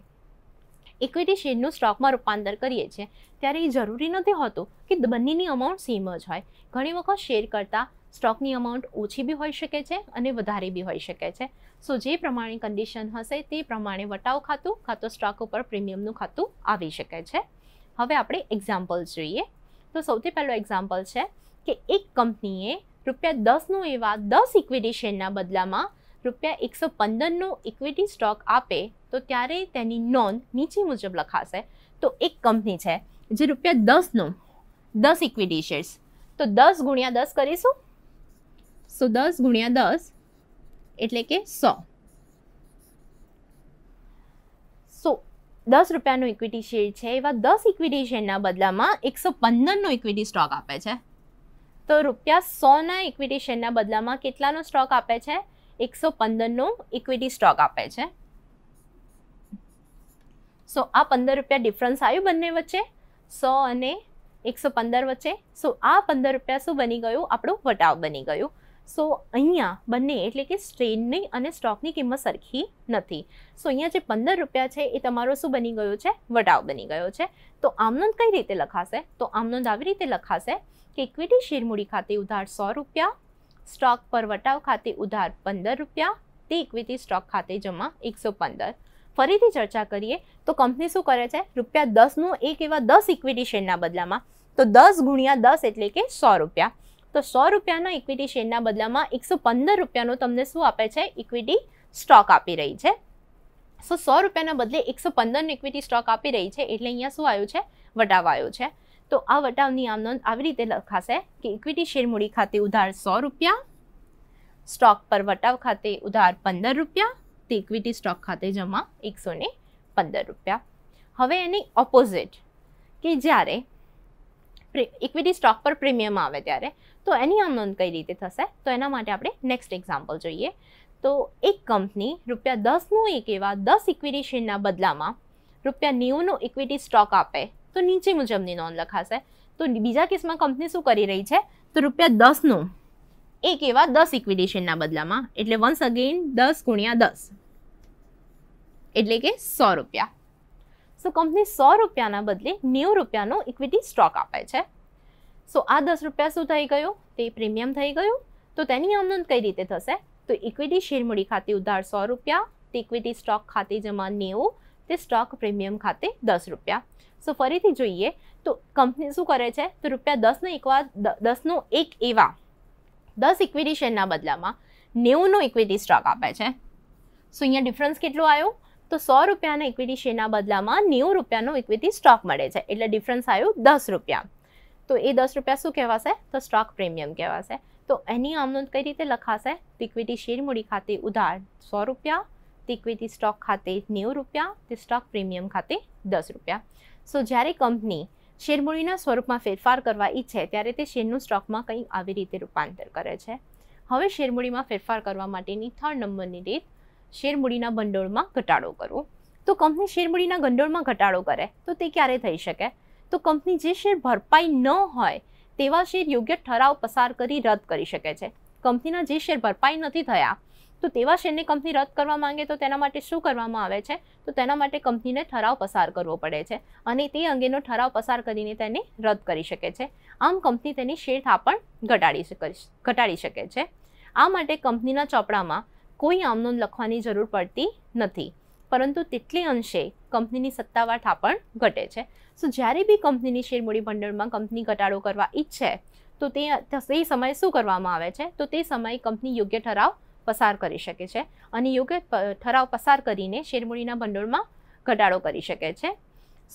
ઇક્વિટી શેરનું સ્ટોકમાં રૂપાંતર કરીએ છીએ ત્યારે એ જરૂરી નથી હોતું કે બંનેની અમાઉન્ટ સેમ જ હોય ઘણી વખત શેર કરતાં સ્ટોકની અમાઉન્ટ ઓછી બી હોઈ શકે છે અને વધારે બી હોઈ શકે છે સો જે પ્રમાણે કન્ડિશન હશે તે પ્રમાણે વટાવ ખાતું ખાતો સ્ટોક ઉપર પ્રીમિયમનું ખાતું આવી શકે છે હવે આપણે એક્ઝામ્પલ જોઈએ તો સૌથી પહેલો એક્ઝામ્પલ છે કે એક કંપનીએ રૂપિયા દસનું એવા દસ ઇક્વિટી શેરના બદલામાં રૂપિયા એકસો પંદરનો ઇક્વિટી સ્ટોક આપે તો ત્યારે તેની નોંધ નીચે મુજબ લખાશે તો એક કંપની છે જે રૂપિયા દસનું દસ ઇક્વિટી શેર્સ તો દસ ગુણ્યા દસ કરીશું સો દસ ગુણ્યા દસ એટલે કે સો સો દસ રૂપિયાનો ઇક્વિટી શેર છે એવા દસ ઇક્વિટી શેરના બદલામાં એકસો પંદરનો ઇક્વિટી સ્ટોક આપે છે તો રૂપિયા સોના ઇક્વિટી શેરના બદલામાં કેટલાનો સ્ટોક આપે છે એકસો પંદરનો ઇક્વિટી સ્ટોક આપે છે સો આ પંદર રૂપિયા ડિફરન્સ આવ્યું બંને વચ્ચે સો અને એકસો પંદર વચ્ચે સો આ પંદર રૂપિયા શું બની ગયું આપણું વટાવ બની ગયું સો અહીંયા બંને એટલે કે સ્ટ્રેનની અને સ્ટોકની કિંમત સરખી નથી સો અહીંયા જે પંદર રૂપિયા છે એ તમારો શું બની ગયો છે વટાવ બની ગયો છે તો આમનોંધ કઈ રીતે લખાશે તો આમનોંધ આવી રીતે લખાશે ઇક્વિટી શેરમૂડી ખાતે ઉધાર સો રૂપિયા સ્ટોક પર વટાવ ખાતે ઉધાર પંદર રૂપિયા તે ઇક્વિટી સ્ટોક ખાતે જમા એકસો પંદર ફરીથી ચર્ચા કરીએ તો કંપની શું કરે છે રૂપિયા દસનું એક એવા દસ ઇક્વિટી શેરના બદલામાં તો દસ ગુણ્યા દસ એટલે કે સો રૂપિયા તો સો રૂપિયાના ઇક્વિટી શેરના બદલામાં એકસો પંદર રૂપિયાનું તમને શું આપે છે ઇક્વિટી સ્ટોક આપી રહી છે સો સો રૂપિયાના બદલે એકસો પંદરનો ઇક્વિટી સ્ટોક આપી રહી છે એટલે અહીંયા શું આવ્યું છે વટાવ આવ્યું છે તો આ વટાવની આમ નોંધ આવી રીતે લખાશે કે ઇક્વિટી શેર મૂડી ખાતે ઉધાર સો રૂપિયા સ્ટોક પર વટાવ ખાતે ઉધાર પંદર રૂપિયા તે ઇક્વિટી સ્ટોક ખાતે જમા એકસો ને પંદર રૂપિયા હવે એની ઓપોઝિટ કે જ્યારે ઇક્વિટી સ્ટોક પર પ્રીમિયમ આવે ત્યારે તો એની આમ નોંધ કઈ રીતે થશે તો એના માટે આપણે નેક્સ્ટ એક્ઝામ્પલ જોઈએ તો એક કંપની રૂપિયા દસનું એક એવા દસ ઇક્વિટી શેરના બદલામાં રૂપિયા નેવુંનો ઇક્વિટી સ્ટોક આપે તો નીચે મુજબની નોંધ લખાશે તો બીજા કેસમાં કંપની શું કરી રહી છે તો રૂપિયા દસનો એક એવા દસ ઇક્વિડેશનના બદલામાં એટલે વન્સ અગેન દસ ગુણ્યા દસ એટલે કે સો રૂપિયા સો કંપની સો રૂપિયાના બદલે નેવું રૂપિયાનો ઇક્વિટી સ્ટોક આપે છે સો આ દસ રૂપિયા શું થઈ ગયું તે પ્રીમિયમ થઈ ગયું તો તેની આમનંદ કઈ રીતે થશે તો ઇક્વિટી શેરમૂડી ખાતે ઉધાર સો રૂપિયા તે ઇક્વિટી સ્ટોક ખાતે જમા નેવું તે સ્ટોક પ્રીમિયમ ખાતે દસ રૂપિયા સો ફરીથી જોઈએ તો કંપની શું કરે છે તો રૂપિયા દસનો એકવા દસનો એક એવા દસ ઇક્વિટી શેરના બદલામાં નેવુંનો ઇક્વિટી સ્ટોક આપે છે સો અહીંયા ડિફરન્સ કેટલો આવ્યો તો સો રૂપિયાના ઇક્વિટી શેરના બદલામાં નેવું રૂપિયાનો ઇક્વિટી સ્ટોક મળે છે એટલે ડિફરન્સ આવ્યો દસ રૂપિયા તો એ દસ રૂપિયા શું કહેવાશે તો સ્ટોક પ્રીમિયમ કહેવાશે તો એની આમનોંધ કઈ રીતે લખાશે ઇક્વિટી શેર મૂડી ખાતે ઉધાર સો રૂપિયા ઇક્વિટી સ્ટોક ખાતે નેવું રૂપિયા તે સ્ટોક પ્રીમિયમ ખાતે દસ રૂપિયા સો જ્યારે કંપની શેરમૂડીના સ્વરૂપમાં ફેરફાર કરવા ઈચ્છે ત્યારે તે શેરનું સ્ટોકમાં કંઈક આવી રીતે રૂપાંતર કરે છે હવે શેરમૂડીમાં ફેરફાર કરવા માટેની થર્ડ નંબરની રીત શેરમૂડીના ભંડોળમાં ઘટાડો કરવો તો કંપની શેરમૂડીના ભંડોળમાં ઘટાડો કરે તો તે ક્યારે થઈ શકે તો કંપની જે શેર ભરપાઈ ન હોય તેવા શેર યોગ્ય ઠરાવ પસાર કરી રદ કરી શકે છે કંપનીના જે શેર ભરપાઈ નથી થયા તો તેવા શેરને કંપની રદ કરવા માંગે તો તેના માટે શું કરવામાં આવે છે તો તેના માટે કંપનીને ઠરાવ પસાર કરવો પડે છે અને તે અંગેનો ઠરાવ પસાર કરીને તેને રદ કરી શકે છે આમ કંપની તેની શેર થાપણ ઘટાડી ઘટાડી શકે છે આ માટે કંપનીના ચોપડામાં કોઈ આમનોંધ લખવાની જરૂર પડતી નથી પરંતુ તેટલી અંશે કંપનીની સત્તાવાર થાપણ ઘટે છે સો જ્યારે બી કંપનીની શેર મૂડીભંડળમાં કંપની ઘટાડો કરવા ઈચ્છે તો તે સમયે શું કરવામાં આવે છે તો તે સમયે કંપની યોગ્ય ઠરાવ પસાર કરી શકે છે અને યોગ્ય ઠરાવ પસાર કરીને શેરમૂડીના ભંડોળમાં ઘટાડો કરી શકે છે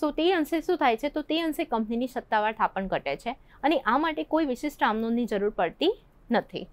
સો તે અંશે શું થાય છે તો તે અંશે કંપનીની સત્તાવાર થાપણ ઘટે છે અને આ માટે કોઈ વિશિષ્ટ આમનોની જરૂર પડતી નથી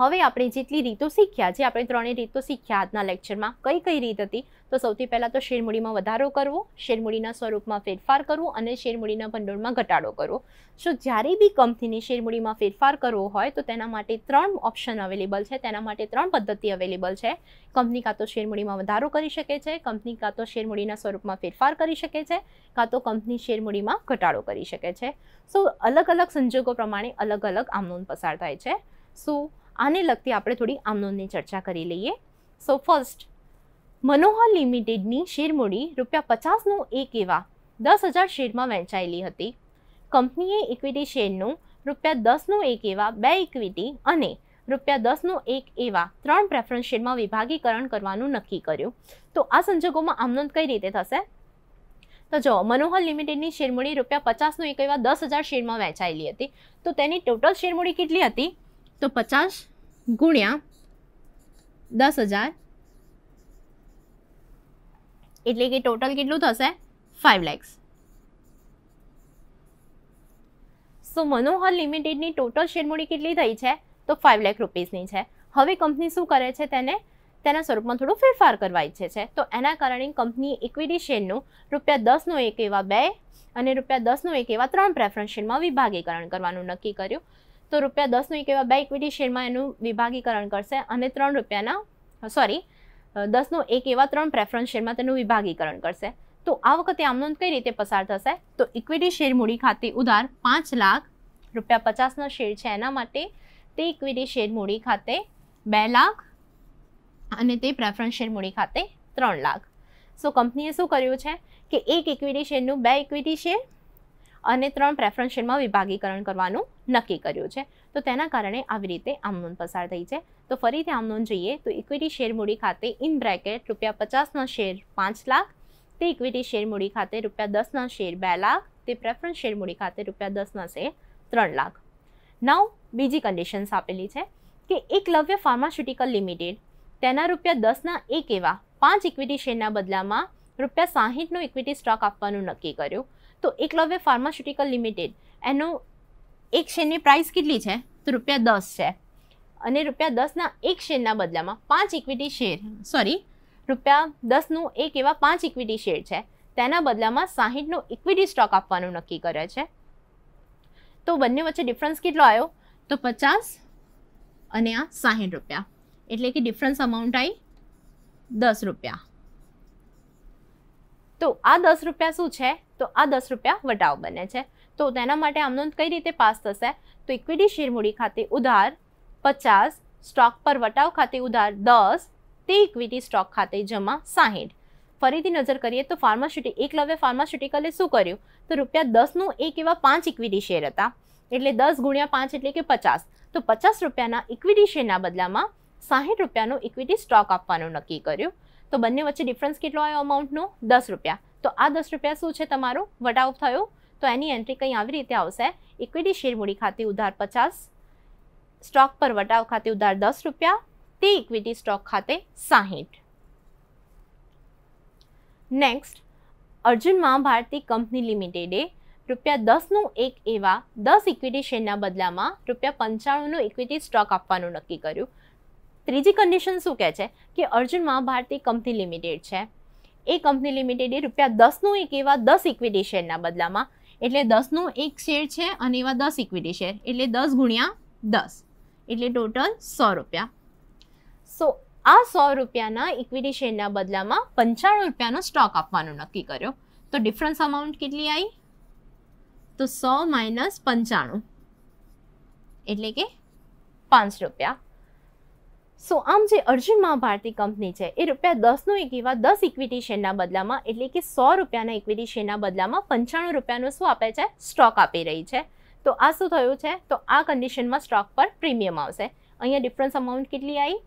હવે આપણે જેટલી રીતો શીખ્યા જે આપણે ત્રણેય રીતો શીખ્યા આજના લેક્ચરમાં કઈ કઈ રીત હતી તો સૌથી પહેલાં તો શેરમૂડીમાં વધારો કરવો શેરમૂડીના સ્વરૂપમાં ફેરફાર કરવો અને શેરમૂડીના ભંડોળમાં ઘટાડો કરવો સો જ્યારે બી કંપનીની શેરમૂડીમાં ફેરફાર કરવો હોય તો તેના માટે ત્રણ ઓપ્શન અવેલેબલ છે તેના માટે ત્રણ પદ્ધતિ અવેલેબલ છે કંપની કાં તો શેરમૂડીમાં વધારો કરી શકે છે કંપની કાં તો શેરમૂડીના સ્વરૂપમાં ફેરફાર કરી શકે છે કાં તો કંપની શેરમૂડીમાં ઘટાડો કરી શકે છે સો અલગ અલગ સંજોગો પ્રમાણે અલગ અલગ આમનોન પસાર થાય છે સો આને લગતી આપણે થોડી આમનોંધની ચર્ચા કરી લઈએ સો ફર્સ્ટ મનોહર લિમિટેડની શેરમૂડી રૂપિયા પચાસનું એક એવા દસ હજાર શેરમાં વહેંચાયેલી હતી કંપનીએ ઇક્વિટી શેરનું રૂપિયા દસનું એક એવા બે ઇક્વિટી અને રૂપિયા દસનું એક એવા ત્રણ પ્રેફરન્સ શેરમાં વિભાગીકરણ કરવાનું નક્કી કર્યું તો આ સંજોગોમાં આમનોંધ કઈ રીતે થશે તો જો મનોહર લિમિટેડની શેરમૂડી રૂપિયા પચાસનું એક એવા દસ હજાર શેરમાં વહેંચાયેલી હતી તો તેની ટોટલ શેરમૂડી કેટલી હતી તો પચાસ ગુણ્યા દસ હજાર એટલે કે ટોટલ કેટલું થશે ફાઇવ લેક્સ સો મનોહર લિમિટેડની ટોટલ શેરમૂડી કેટલી થઈ છે તો ફાઇવ લેખ રૂપીઝની છે હવે કંપની શું કરે છે તેને તેના સ્વરૂપમાં થોડો ફેરફાર કરવા ઈચ્છે છે તો એના કારણે કંપની ઇક્વિટી શેરનું રૂપિયા દસનો એક એવા બે અને રૂપિયા દસનું એક એવા ત્રણ પ્રેફરન્સ શેરમાં વિભાગીકરણ કરવાનું નક્કી કર્યું તો રૂપિયા દસનું એક એવા બે ઇક્વિટી શેરમાં એનું વિભાગીકરણ કરશે અને ત્રણ રૂપિયાના સોરી દસનું એક એવા ત્રણ પ્રેફરન્સ શેરમાં તેનું વિભાગીકરણ કરશે તો આ વખતે આમનોંધ કઈ રીતે પસાર થશે તો ઇક્વિટી શેર મૂડી ખાતે ઉધાર પાંચ લાખ રૂપિયા પચાસનો શેર છે એના માટે તે ઇક્વિટી શેર મૂડી ખાતે બે લાખ અને તે પ્રેફરન્સ શેર મૂડી ખાતે ત્રણ લાખ સો કંપનીએ શું કર્યું છે કે એક ઇક્વિટી શેરનું બે ઇક્વિટી શેર અને ત્રણ શેરમાં વિભાગીકરણ કરવાનું નક્કી કર્યું છે તો તેના કારણે આવી રીતે આમનોન પસાર થઈ છે તો ફરીથી આમનોન જોઈએ તો ઇક્વિટી શેર મૂડી ખાતે ઇન બ્રેકેટ રૂપિયા પચાસના શેર પાંચ લાખ તે ઇક્વિટી શેર મૂડી ખાતે રૂપિયા દસના શેર બે લાખ તે પ્રેફરન્સ શેર મૂડી ખાતે રૂપિયા દસના શેર ત્રણ લાખ નવ બીજી કન્ડિશન્સ આપેલી છે કે એકલવ્ય ફાર્માસ્યુટિકલ લિમિટેડ તેના રૂપિયા દસના એક એવા પાંચ ઇક્વિટી શેરના બદલામાં રૂપિયા સાહીઠનો ઇક્વિટી સ્ટોક આપવાનું નક્કી કર્યું તો એકલવ્ય ફાર્માસ્યુટિકલ લિમિટેડ એનો એક શેરની પ્રાઇસ કેટલી છે તો રૂપિયા દસ છે અને રૂપિયા દસના એક શેરના બદલામાં પાંચ ઇક્વિટી શેર સોરી રૂપિયા દસનું એક એવા પાંચ ઇક્વિટી શેર છે તેના બદલામાં સાહીઠનો ઇક્વિટી સ્ટોક આપવાનું નક્કી કરે છે તો બંને વચ્ચે ડિફરન્સ કેટલો આવ્યો તો પચાસ અને આ સાહીઠ રૂપિયા એટલે કે ડિફરન્સ અમાઉન્ટ આવી દસ રૂપિયા તો આ દસ રૂપિયા શું છે તો આ દસ રૂપિયા વટાવ બને છે તો તેના માટે આમનોંધ કઈ રીતે પાસ થશે તો ઇક્વિટી શેરમૂડી ખાતે ઉધાર પચાસ સ્ટોક પર વટાવ ખાતે ઉધાર દસ તે ઇક્વિટી સ્ટોક ખાતે જમા સાહીઠ ફરીથી નજર કરીએ તો ફાર્માસ્યુટી એકલવ્ય ફાર્માસ્યુટિકલે શું કર્યું તો રૂપિયા દસનું એક એવા પાંચ ઇક્વિટી શેર હતા એટલે દસ ગુણ્યા પાંચ એટલે કે પચાસ તો પચાસ રૂપિયાના ઇક્વિટી શેરના બદલામાં સાહીઠ રૂપિયાનું ઇક્વિટી સ્ટોક આપવાનું નક્કી કર્યું તો બંને વચ્ચે ડિફરન્સ કેટલો આવ્યો અમાઉન્ટનો દસ રૂપિયા તો આ દસ રૂપિયા શું છે તમારો વટાવ થયો તો એની એન્ટ્રી કંઈ આવી રીતે આવશે ઇક્વિટી શેર શેરમૂડી ખાતે ઉધાર પચાસ સ્ટોક પર વટાવ ખાતે ઉધાર દસ રૂપિયા તે ઇક્વિટી સ્ટોક ખાતે સાહીઠ નેક્સ્ટ અર્જુન મા ભારતી કંપની લિમિટેડે રૂપિયા દસનું એક એવા દસ ઇક્વિટી શેરના બદલામાં રૂપિયા પંચાણુંનો ઇક્વિટી સ્ટોક આપવાનું નક્કી કર્યું ત્રીજી કન્ડિશન શું કહે છે કે અર્જુનમાં ભારતીય કંપની લિમિટેડ છે એ કંપની લિમિટેડે રૂપિયા દસનું એક એવા દસ ઇક્વિટી શેરના બદલામાં એટલે દસનું એક શેર છે અને એવા દસ ઇક્વિટી શેર એટલે દસ ગુણ્યા દસ એટલે ટોટલ સો રૂપિયા સો આ સો રૂપિયાના ઇક્વિટી શેરના બદલામાં પંચાણું રૂપિયાનો સ્ટોક આપવાનું નક્કી કર્યો તો ડિફરન્સ અમાઉન્ટ કેટલી આવી તો સો માઇનસ પંચાણું એટલે કે પાંચ રૂપિયા સો આમ જે અર્જુન મહાભારતી કંપની છે એ રૂપિયા દસનો એક એવા દસ ઇક્વિટી શેરના બદલામાં એટલે કે સો રૂપિયાના ઇક્વિટી શેરના બદલામાં પંચાણું રૂપિયાનું શું આપે છે સ્ટોક આપી રહી છે તો આ શું થયું છે તો આ કન્ડિશનમાં સ્ટોક પર પ્રીમિયમ આવશે અહીંયા ડિફરન્સ અમાઉન્ટ કેટલી આવી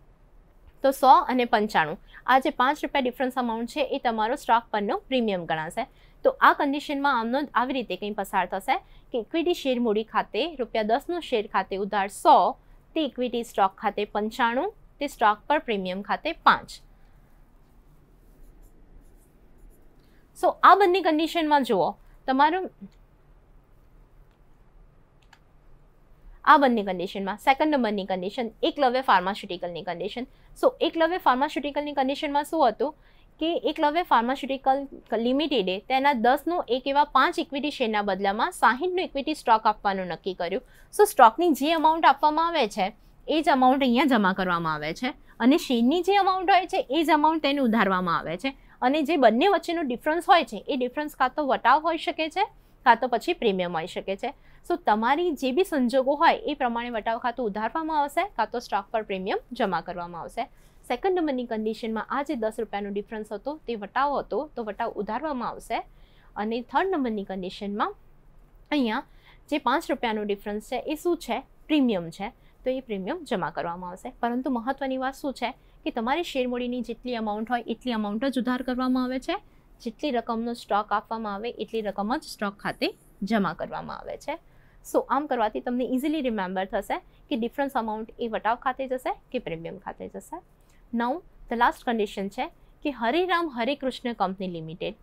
તો સો અને પંચાણું આ જે પાંચ રૂપિયા ડિફરન્સ અમાઉન્ટ છે એ તમારો સ્ટોક પરનો પ્રીમિયમ ગણાશે તો આ કન્ડિશનમાં આમનો આવી રીતે કંઈ પસાર થશે કે ઇક્વિટી શેર મૂડી ખાતે રૂપિયા દસનો શેર ખાતે ઉધાર સો તે ઇક્વિટી સ્ટોક ખાતે પંચાણું તે સ્ટોક પર પ્રીમિયમ ખાતે પાંચ સો આ બંને કન્ડિશનમાં જુઓ તમારું આ બંને કન્ડિશનમાં સેકન્ડ નંબરની કન્ડિશન એકલવ્ય ફાર્માસ્યુટિકલની કન્ડિશન સો એકલવ્ય ફાર્માસ્યુટિકલની કન્ડિશનમાં શું હતું કે એકલવ્ય ફાર્માસ્યુટિકલ લિમિટેડે તેના દસનું એક એવા પાંચ ઇક્વિટી શેરના બદલામાં સાહીઠનો ઇક્વિટી સ્ટોક આપવાનું નક્કી કર્યું સો સ્ટોકની જે અમાઉન્ટ આપવામાં આવે છે એ જ અમાઉન્ટ અહીંયા જમા કરવામાં આવે છે અને શેરની જે અમાઉન્ટ હોય છે એ જ અમાઉન્ટ તેને ઉધારવામાં આવે છે અને જે બંને વચ્ચેનો ડિફરન્સ હોય છે એ ડિફરન્સ કાં તો વટાવ હોઈ શકે છે કાં તો પછી પ્રીમિયમ હોઈ શકે છે સો તમારી જે બી સંજોગો હોય એ પ્રમાણે વટાવ ખાતું ઉધારવામાં આવશે કાં તો સ્ટોક પર પ્રીમિયમ જમા કરવામાં આવશે સેકન્ડ નંબરની કન્ડિશનમાં આ જે દસ રૂપિયાનો ડિફરન્સ હતો તે વટાવ હતો તો વટાવ ઉધારવામાં આવશે અને થર્ડ નંબરની કન્ડિશનમાં અહીંયા જે પાંચ રૂપિયાનો ડિફરન્સ છે એ શું છે પ્રીમિયમ છે તો એ પ્રીમિયમ જમા કરવામાં આવશે પરંતુ મહત્ત્વની વાત શું છે કે તમારી શેરમૂડીની જેટલી અમાઉન્ટ હોય એટલી અમાઉન્ટ જ ઉધાર કરવામાં આવે છે જેટલી રકમનો સ્ટોક આપવામાં આવે એટલી રકમ જ સ્ટોક ખાતે જમા કરવામાં આવે છે સો આમ કરવાથી તમને ઇઝીલી રિમેમ્બર થશે કે ડિફરન્સ અમાઉન્ટ એ વટાવ ખાતે જશે કે પ્રીમિયમ ખાતે જશે નવ ધ લાસ્ટ કન્ડિશન છે કે હરે રામ હરે કૃષ્ણ કંપની લિમિટેડ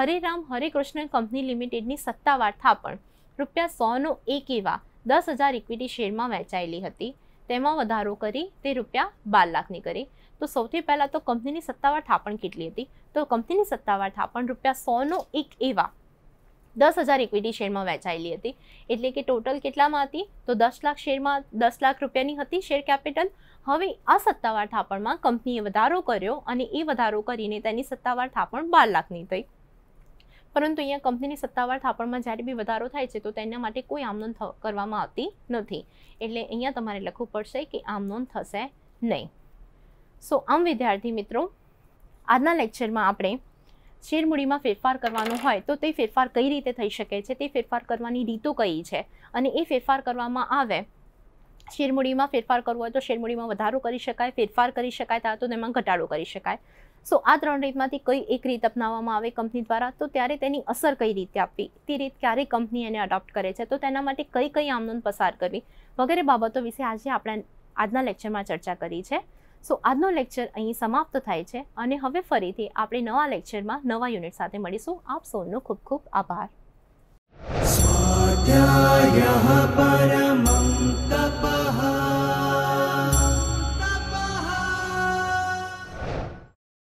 હરે રામ હરે કૃષ્ણ કંપની લિમિટેડની સત્તાવાર પણ રૂપિયા સોનો એક એવા દસ હજાર ઇક્વિટી શેરમાં વહેંચાયેલી હતી તેમાં વધારો કરી તે રૂપિયા બાર લાખની કરી તો સૌથી પહેલાં તો કંપનીની સત્તાવાર થાપણ કેટલી હતી તો કંપનીની સત્તાવાર થાપણ રૂપિયા સોનો એક એવા દસ હજાર ઇક્વિટી શેરમાં વહેંચાયેલી હતી એટલે કે ટોટલ કેટલામાં હતી તો દસ લાખ શેરમાં દસ લાખ રૂપિયાની હતી શેર કેપિટલ હવે આ સત્તાવાર થાપણમાં કંપનીએ વધારો કર્યો અને એ વધારો કરીને તેની સત્તાવાર થાપણ બાર લાખની થઈ પરંતુ અહીંયા કંપનીની સત્તાવાર થાપણમાં જ્યારે બી વધારો થાય છે તો તેના માટે કોઈ આમનોંધ કરવામાં આવતી નથી એટલે અહીંયા તમારે લખવું પડશે કે આમનોંધ થશે નહીં સો આમ વિદ્યાર્થી મિત્રો આજના લેક્ચરમાં આપણે શેરમૂડીમાં ફેરફાર કરવાનો હોય તો તે ફેરફાર કઈ રીતે થઈ શકે છે તે ફેરફાર કરવાની રીતો કઈ છે અને એ ફેરફાર કરવામાં આવે શેરમૂડીમાં ફેરફાર કરવો હોય તો શેરમૂડીમાં વધારો કરી શકાય ફેરફાર કરી શકાય તો તેમાં ઘટાડો કરી શકાય સો આ ત્રણ રીતમાંથી કઈ એક રીત અપનાવવામાં આવે કંપની દ્વારા તો ત્યારે તેની અસર કઈ રીતે આપવી તે રીત ક્યારે કંપની એને અડોપ્ટ કરે છે તો તેના માટે કઈ કઈ આમનોન પસાર કરવી વગેરે બાબતો વિશે આજે આપણે આજના લેક્ચરમાં ચર્ચા કરી છે સો આજનો લેક્ચર અહીં સમાપ્ત થાય છે અને હવે ફરીથી આપણે નવા લેક્ચરમાં નવા યુનિટ સાથે મળીશું આપ સૌનો ખૂબ ખૂબ આભાર પરમં તપઃ